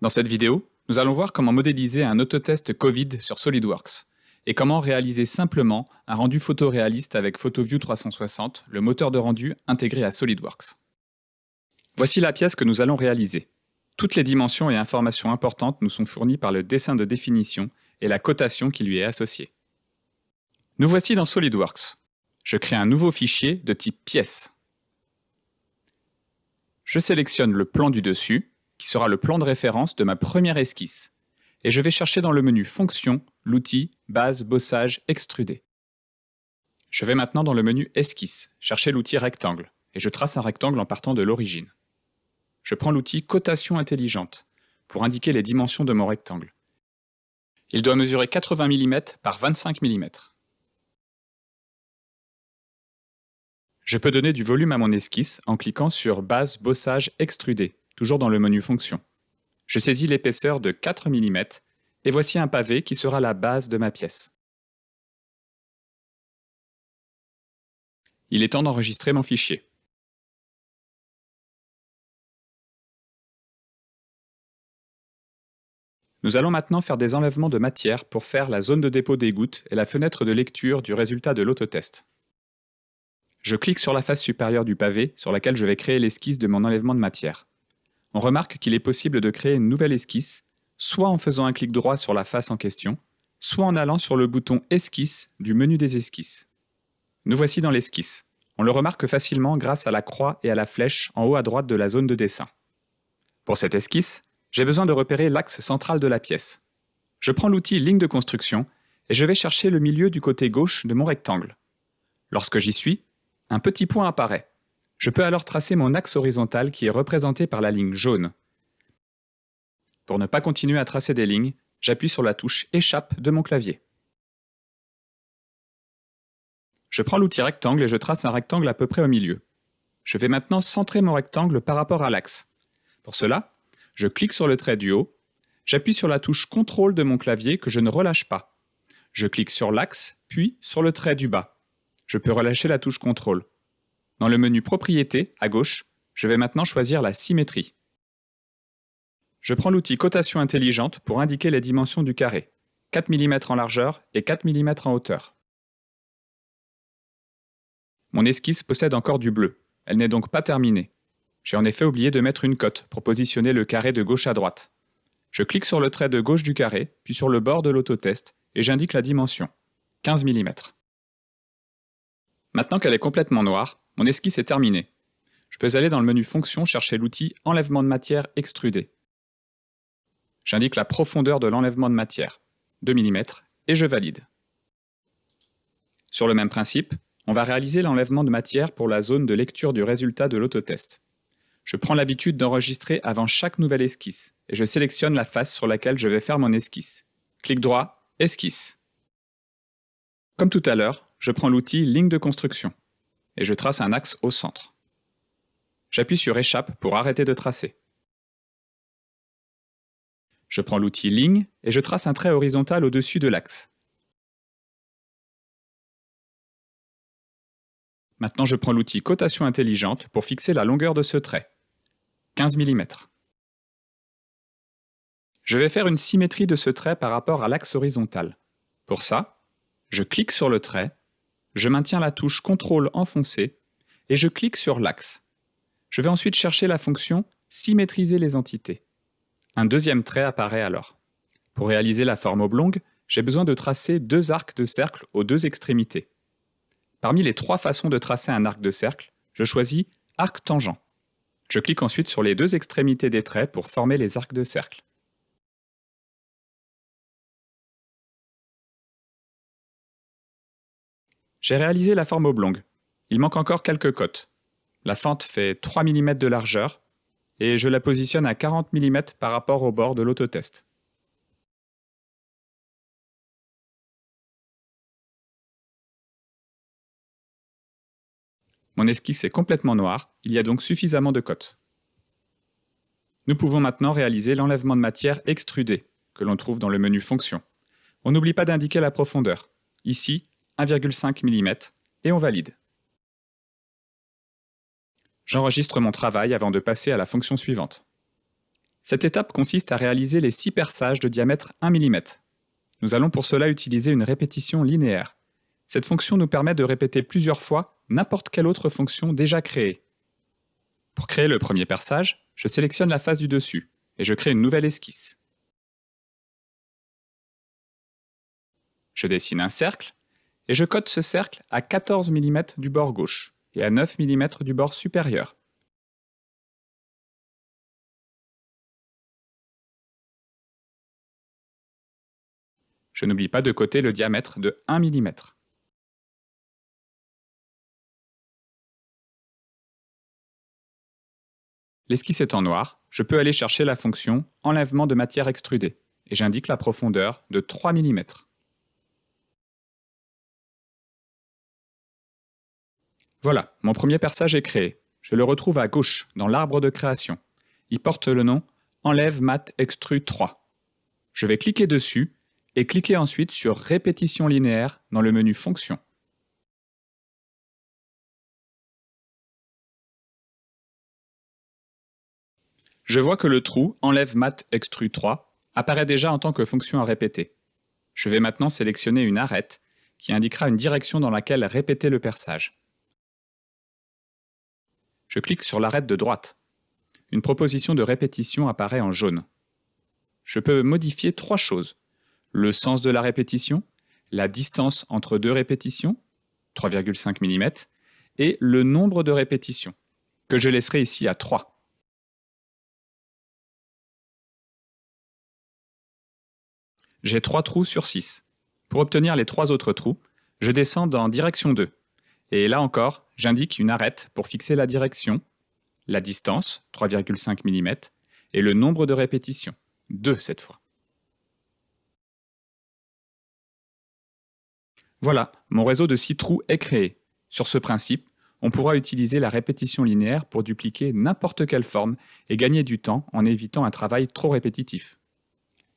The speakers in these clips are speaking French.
Dans cette vidéo, nous allons voir comment modéliser un autotest Covid sur SolidWorks et comment réaliser simplement un rendu photoréaliste avec PhotoView 360, le moteur de rendu intégré à SolidWorks. Voici la pièce que nous allons réaliser. Toutes les dimensions et informations importantes nous sont fournies par le dessin de définition et la cotation qui lui est associée. Nous voici dans SolidWorks. Je crée un nouveau fichier de type pièce. Je sélectionne le plan du dessus qui sera le plan de référence de ma première esquisse. Et je vais chercher dans le menu Fonction, l'outil, Base, Bossage, extrudé ». Je vais maintenant dans le menu Esquisse, chercher l'outil Rectangle, et je trace un rectangle en partant de l'origine. Je prends l'outil Cotation intelligente, pour indiquer les dimensions de mon rectangle. Il doit mesurer 80 mm par 25 mm. Je peux donner du volume à mon esquisse en cliquant sur Base, Bossage, extrudé » toujours dans le menu Fonction. Je saisis l'épaisseur de 4 mm et voici un pavé qui sera la base de ma pièce. Il est temps d'enregistrer mon fichier. Nous allons maintenant faire des enlèvements de matière pour faire la zone de dépôt des gouttes et la fenêtre de lecture du résultat de l'autotest. Je clique sur la face supérieure du pavé sur laquelle je vais créer l'esquisse de mon enlèvement de matière on remarque qu'il est possible de créer une nouvelle esquisse, soit en faisant un clic droit sur la face en question, soit en allant sur le bouton Esquisse du menu des esquisses. Nous voici dans l'esquisse. On le remarque facilement grâce à la croix et à la flèche en haut à droite de la zone de dessin. Pour cette esquisse, j'ai besoin de repérer l'axe central de la pièce. Je prends l'outil Ligne de construction et je vais chercher le milieu du côté gauche de mon rectangle. Lorsque j'y suis, un petit point apparaît. Je peux alors tracer mon axe horizontal qui est représenté par la ligne jaune. Pour ne pas continuer à tracer des lignes, j'appuie sur la touche Échappe de mon clavier. Je prends l'outil rectangle et je trace un rectangle à peu près au milieu. Je vais maintenant centrer mon rectangle par rapport à l'axe. Pour cela, je clique sur le trait du haut, j'appuie sur la touche Contrôle de mon clavier que je ne relâche pas. Je clique sur l'axe, puis sur le trait du bas. Je peux relâcher la touche Contrôle. Dans le menu Propriétés, à gauche, je vais maintenant choisir la symétrie. Je prends l'outil Cotation intelligente pour indiquer les dimensions du carré, 4 mm en largeur et 4 mm en hauteur. Mon esquisse possède encore du bleu, elle n'est donc pas terminée. J'ai en effet oublié de mettre une cote pour positionner le carré de gauche à droite. Je clique sur le trait de gauche du carré, puis sur le bord de l'autotest, et j'indique la dimension, 15 mm. Maintenant qu'elle est complètement noire, mon esquisse est terminée. Je peux aller dans le menu Fonction chercher l'outil Enlèvement de matière extrudé. J'indique la profondeur de l'enlèvement de matière, 2 mm, et je valide. Sur le même principe, on va réaliser l'enlèvement de matière pour la zone de lecture du résultat de l'autotest. Je prends l'habitude d'enregistrer avant chaque nouvelle esquisse et je sélectionne la face sur laquelle je vais faire mon esquisse. Clique droit, Esquisse. Comme tout à l'heure, je prends l'outil Ligne de construction et je trace un axe au centre. J'appuie sur Échappe pour arrêter de tracer. Je prends l'outil Ligne et je trace un trait horizontal au-dessus de l'axe. Maintenant, je prends l'outil Cotation intelligente pour fixer la longueur de ce trait. 15 mm. Je vais faire une symétrie de ce trait par rapport à l'axe horizontal. Pour ça, je clique sur le trait je maintiens la touche CTRL enfoncée et je clique sur l'axe. Je vais ensuite chercher la fonction Symétriser les entités. Un deuxième trait apparaît alors. Pour réaliser la forme oblongue, j'ai besoin de tracer deux arcs de cercle aux deux extrémités. Parmi les trois façons de tracer un arc de cercle, je choisis Arc tangent. Je clique ensuite sur les deux extrémités des traits pour former les arcs de cercle. J'ai réalisé la forme oblongue. Il manque encore quelques côtes. La fente fait 3 mm de largeur et je la positionne à 40 mm par rapport au bord de l'autotest. Mon esquisse est complètement noire, il y a donc suffisamment de côtes. Nous pouvons maintenant réaliser l'enlèvement de matière extrudée, que l'on trouve dans le menu fonctions. On n'oublie pas d'indiquer la profondeur. Ici, 1,5 mm et on valide. J'enregistre mon travail avant de passer à la fonction suivante. Cette étape consiste à réaliser les 6 perçages de diamètre 1 mm. Nous allons pour cela utiliser une répétition linéaire. Cette fonction nous permet de répéter plusieurs fois n'importe quelle autre fonction déjà créée. Pour créer le premier perçage, je sélectionne la face du dessus et je crée une nouvelle esquisse. Je dessine un cercle et je cote ce cercle à 14 mm du bord gauche et à 9 mm du bord supérieur. Je n'oublie pas de coter le diamètre de 1 mm. L'esquisse est en noir, je peux aller chercher la fonction enlèvement de matière extrudée et j'indique la profondeur de 3 mm. Voilà, mon premier perçage est créé. Je le retrouve à gauche, dans l'arbre de création. Il porte le nom Enlève mat extru 3. Je vais cliquer dessus et cliquer ensuite sur Répétition linéaire dans le menu Fonctions ». Je vois que le trou Enlève mat extru 3 apparaît déjà en tant que fonction à répéter. Je vais maintenant sélectionner une arête qui indiquera une direction dans laquelle répéter le perçage. Je clique sur l'arête de droite. Une proposition de répétition apparaît en jaune. Je peux modifier trois choses. Le sens de la répétition, la distance entre deux répétitions, 3,5 mm, et le nombre de répétitions, que je laisserai ici à 3. J'ai 3 trous sur 6. Pour obtenir les trois autres trous, je descends en Direction 2. Et là encore, j'indique une arête pour fixer la direction, la distance, 3,5 mm, et le nombre de répétitions, 2 cette fois. Voilà, mon réseau de 6 trous est créé. Sur ce principe, on pourra utiliser la répétition linéaire pour dupliquer n'importe quelle forme et gagner du temps en évitant un travail trop répétitif.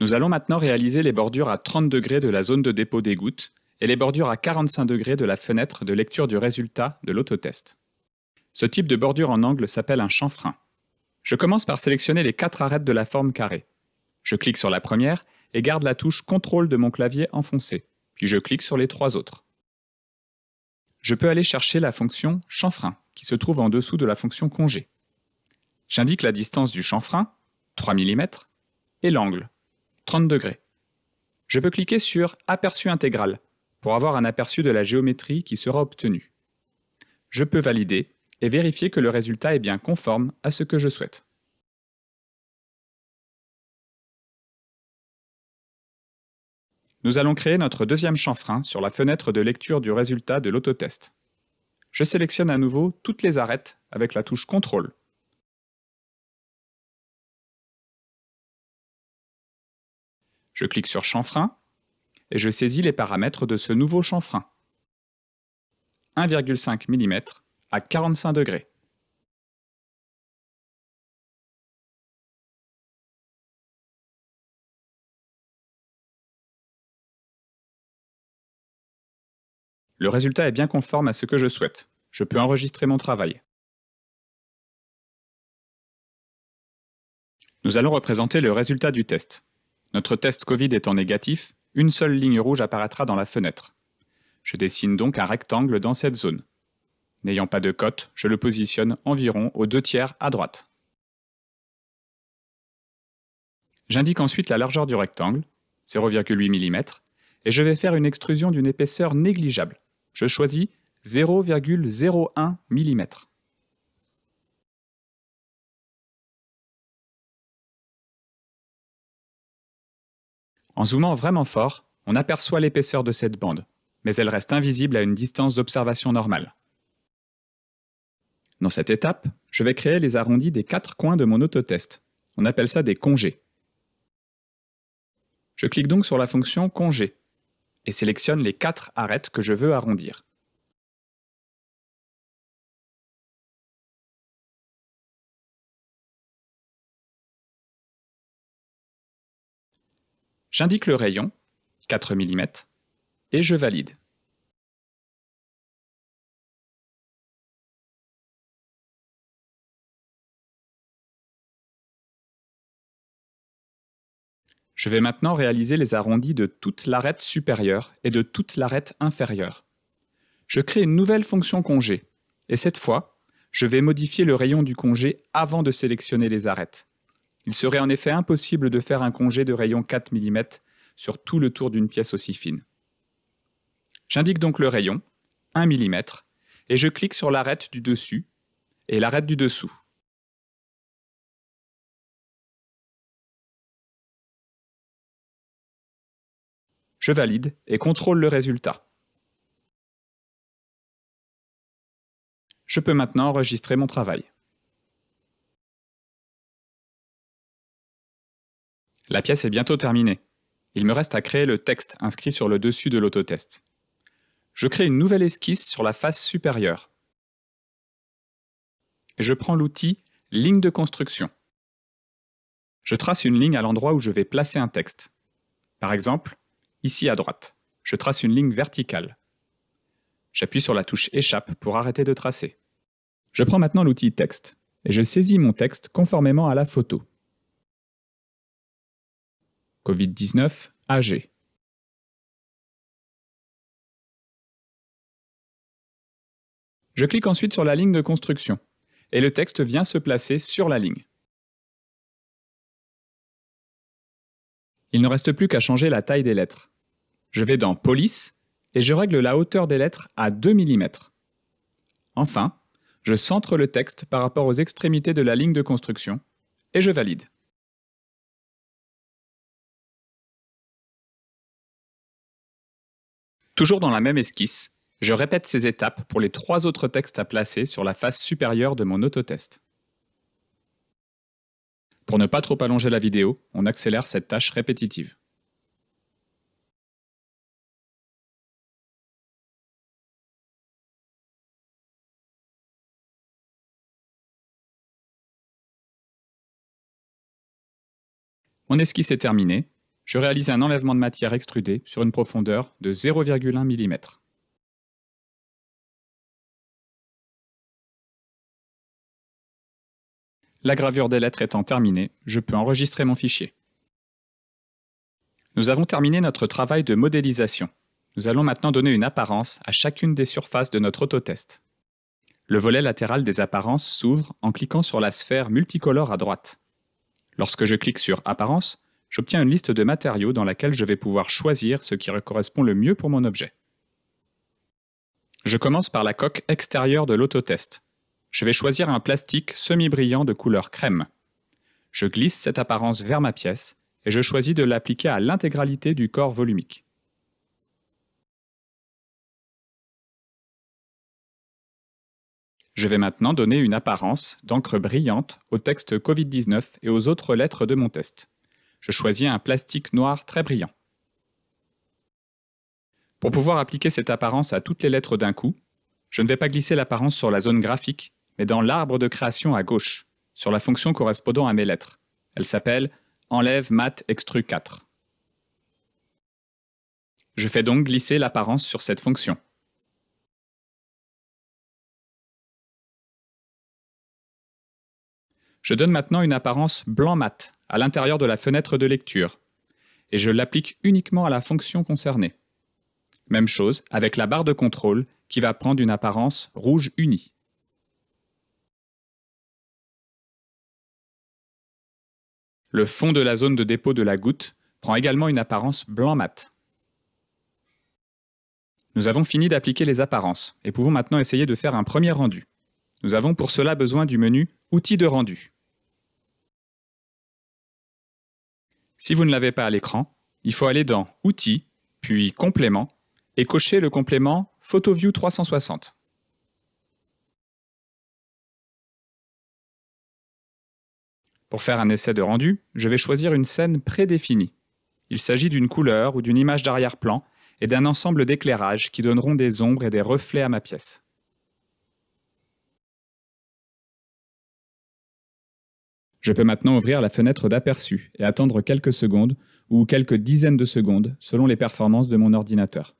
Nous allons maintenant réaliser les bordures à 30 degrés de la zone de dépôt des gouttes et les bordures à 45 degrés de la fenêtre de lecture du résultat de l'autotest. Ce type de bordure en angle s'appelle un chanfrein. Je commence par sélectionner les quatre arêtes de la forme carrée. Je clique sur la première et garde la touche Contrôle de mon clavier enfoncée, puis je clique sur les trois autres. Je peux aller chercher la fonction chanfrein, qui se trouve en dessous de la fonction congé. J'indique la distance du chanfrein, 3 mm, et l'angle, 30 degrés. Je peux cliquer sur Aperçu intégral pour avoir un aperçu de la géométrie qui sera obtenue. Je peux valider et vérifier que le résultat est bien conforme à ce que je souhaite. Nous allons créer notre deuxième chanfrein sur la fenêtre de lecture du résultat de l'autotest. Je sélectionne à nouveau toutes les arêtes avec la touche CTRL. Je clique sur chanfrein et je saisis les paramètres de ce nouveau chanfrein. 1,5 mm à 45 degrés. Le résultat est bien conforme à ce que je souhaite. Je peux enregistrer mon travail. Nous allons représenter le résultat du test. Notre test Covid étant négatif, une seule ligne rouge apparaîtra dans la fenêtre. Je dessine donc un rectangle dans cette zone. N'ayant pas de cote, je le positionne environ aux deux tiers à droite. J'indique ensuite la largeur du rectangle, 0,8 mm, et je vais faire une extrusion d'une épaisseur négligeable. Je choisis 0,01 mm. En zoomant vraiment fort, on aperçoit l'épaisseur de cette bande, mais elle reste invisible à une distance d'observation normale. Dans cette étape, je vais créer les arrondis des quatre coins de mon autotest. On appelle ça des congés. Je clique donc sur la fonction Congé et sélectionne les quatre arêtes que je veux arrondir. J'indique le rayon, 4 mm, et je valide. Je vais maintenant réaliser les arrondis de toute l'arête supérieure et de toute l'arête inférieure. Je crée une nouvelle fonction congé, et cette fois, je vais modifier le rayon du congé avant de sélectionner les arêtes. Il serait en effet impossible de faire un congé de rayon 4 mm sur tout le tour d'une pièce aussi fine. J'indique donc le rayon, 1 mm, et je clique sur l'arête du dessus et l'arête du dessous. Je valide et contrôle le résultat. Je peux maintenant enregistrer mon travail. La pièce est bientôt terminée. Il me reste à créer le texte inscrit sur le dessus de l'autotest. Je crée une nouvelle esquisse sur la face supérieure. Je prends l'outil Ligne de construction. Je trace une ligne à l'endroit où je vais placer un texte. Par exemple, ici à droite, je trace une ligne verticale. J'appuie sur la touche Échappe pour arrêter de tracer. Je prends maintenant l'outil Texte et je saisis mon texte conformément à la photo. Covid-19 AG. Je clique ensuite sur la ligne de construction et le texte vient se placer sur la ligne. Il ne reste plus qu'à changer la taille des lettres. Je vais dans Police et je règle la hauteur des lettres à 2 mm. Enfin, je centre le texte par rapport aux extrémités de la ligne de construction et je valide. Toujours dans la même esquisse, je répète ces étapes pour les trois autres textes à placer sur la face supérieure de mon autotest. Pour ne pas trop allonger la vidéo, on accélère cette tâche répétitive. Mon esquisse est terminée, je réalise un enlèvement de matière extrudée sur une profondeur de 0,1 mm. La gravure des lettres étant terminée, je peux enregistrer mon fichier. Nous avons terminé notre travail de modélisation. Nous allons maintenant donner une apparence à chacune des surfaces de notre autotest. Le volet latéral des apparences s'ouvre en cliquant sur la sphère multicolore à droite. Lorsque je clique sur Apparence, j'obtiens une liste de matériaux dans laquelle je vais pouvoir choisir ce qui correspond le mieux pour mon objet. Je commence par la coque extérieure de l'autotest. Je vais choisir un plastique semi-brillant de couleur crème. Je glisse cette apparence vers ma pièce et je choisis de l'appliquer à l'intégralité du corps volumique. Je vais maintenant donner une apparence d'encre brillante au texte Covid-19 et aux autres lettres de mon test. Je choisis un plastique noir très brillant. Pour pouvoir appliquer cette apparence à toutes les lettres d'un coup, je ne vais pas glisser l'apparence sur la zone graphique, mais dans l'arbre de création à gauche, sur la fonction correspondant à mes lettres. Elle s'appelle enlève mat extru 4. Je fais donc glisser l'apparence sur cette fonction. Je donne maintenant une apparence blanc mat à l'intérieur de la fenêtre de lecture, et je l'applique uniquement à la fonction concernée. Même chose avec la barre de contrôle qui va prendre une apparence rouge unie. Le fond de la zone de dépôt de la goutte prend également une apparence blanc mat. Nous avons fini d'appliquer les apparences et pouvons maintenant essayer de faire un premier rendu. Nous avons pour cela besoin du menu Outils de rendu. Si vous ne l'avez pas à l'écran, il faut aller dans Outils, puis Compléments, et cocher le complément PhotoView 360. Pour faire un essai de rendu, je vais choisir une scène prédéfinie. Il s'agit d'une couleur ou d'une image d'arrière-plan et d'un ensemble d'éclairages qui donneront des ombres et des reflets à ma pièce. Je peux maintenant ouvrir la fenêtre d'aperçu et attendre quelques secondes ou quelques dizaines de secondes selon les performances de mon ordinateur.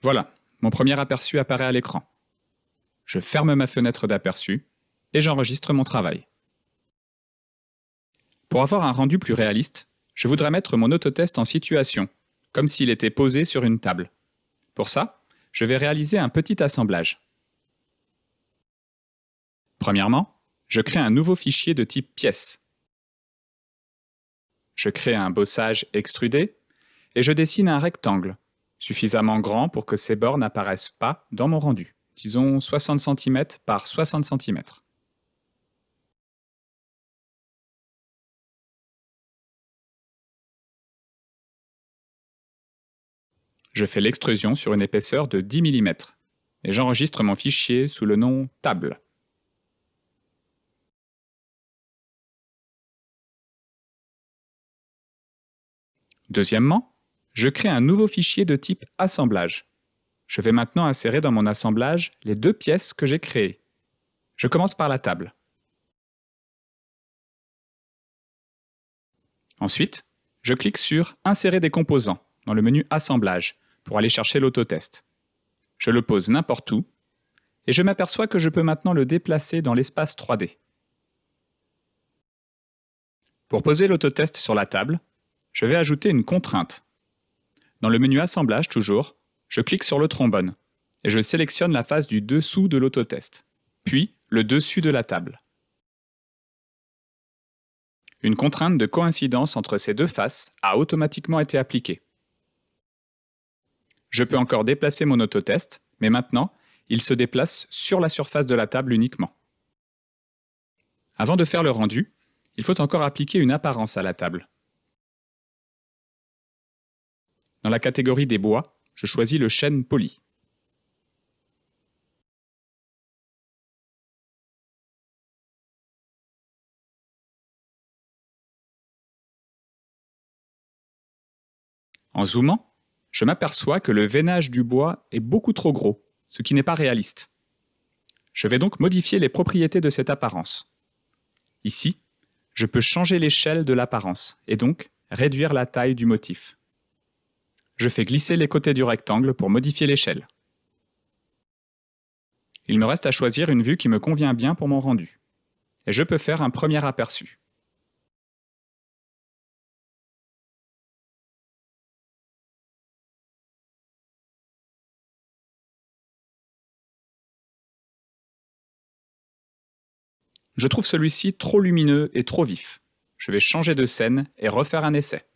Voilà, mon premier aperçu apparaît à l'écran. Je ferme ma fenêtre d'aperçu et j'enregistre mon travail. Pour avoir un rendu plus réaliste, je voudrais mettre mon autotest en situation, comme s'il était posé sur une table. Pour ça, je vais réaliser un petit assemblage. Premièrement, je crée un nouveau fichier de type pièce. Je crée un bossage extrudé et je dessine un rectangle, suffisamment grand pour que ses bords n'apparaissent pas dans mon rendu, disons 60 cm par 60 cm. Je fais l'extrusion sur une épaisseur de 10 mm et j'enregistre mon fichier sous le nom table. Deuxièmement, je crée un nouveau fichier de type assemblage. Je vais maintenant insérer dans mon assemblage les deux pièces que j'ai créées. Je commence par la table. Ensuite, je clique sur Insérer des composants dans le menu Assemblage pour aller chercher l'autotest. Je le pose n'importe où et je m'aperçois que je peux maintenant le déplacer dans l'espace 3D. Pour poser l'autotest sur la table, je vais ajouter une contrainte. Dans le menu Assemblage toujours, je clique sur le trombone et je sélectionne la face du dessous de l'autotest, puis le dessus de la table. Une contrainte de coïncidence entre ces deux faces a automatiquement été appliquée. Je peux encore déplacer mon autotest, mais maintenant, il se déplace sur la surface de la table uniquement. Avant de faire le rendu, il faut encore appliquer une apparence à la table. Dans la catégorie des bois, je choisis le chêne poli. En zoomant, je m'aperçois que le veinage du bois est beaucoup trop gros, ce qui n'est pas réaliste. Je vais donc modifier les propriétés de cette apparence. Ici, je peux changer l'échelle de l'apparence et donc réduire la taille du motif je fais glisser les côtés du rectangle pour modifier l'échelle. Il me reste à choisir une vue qui me convient bien pour mon rendu. Et je peux faire un premier aperçu. Je trouve celui-ci trop lumineux et trop vif. Je vais changer de scène et refaire un essai.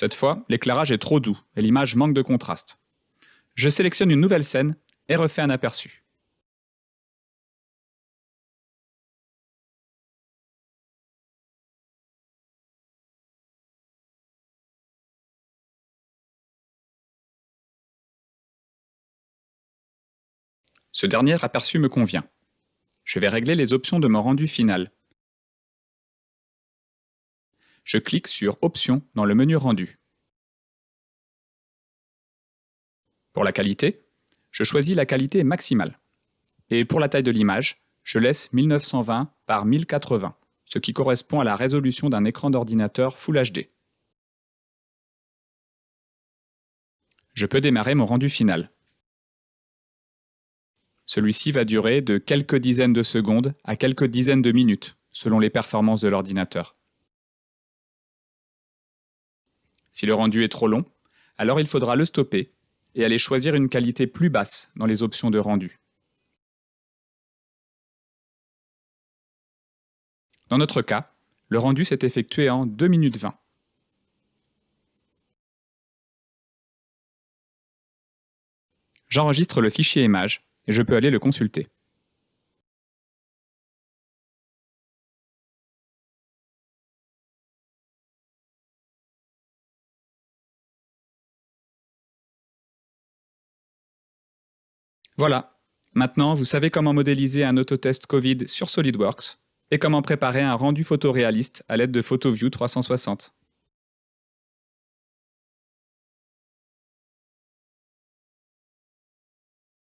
Cette fois, l'éclairage est trop doux et l'image manque de contraste. Je sélectionne une nouvelle scène et refais un aperçu. Ce dernier aperçu me convient. Je vais régler les options de mon rendu final je clique sur Options dans le menu Rendu. Pour la qualité, je choisis la qualité maximale. Et pour la taille de l'image, je laisse 1920 par 1080, ce qui correspond à la résolution d'un écran d'ordinateur Full HD. Je peux démarrer mon rendu final. Celui-ci va durer de quelques dizaines de secondes à quelques dizaines de minutes, selon les performances de l'ordinateur. Si le rendu est trop long, alors il faudra le stopper et aller choisir une qualité plus basse dans les options de rendu. Dans notre cas, le rendu s'est effectué en 2 minutes 20. J'enregistre le fichier image et je peux aller le consulter. Voilà, maintenant vous savez comment modéliser un autotest Covid sur SolidWorks et comment préparer un rendu photoréaliste à l'aide de PhotoView 360.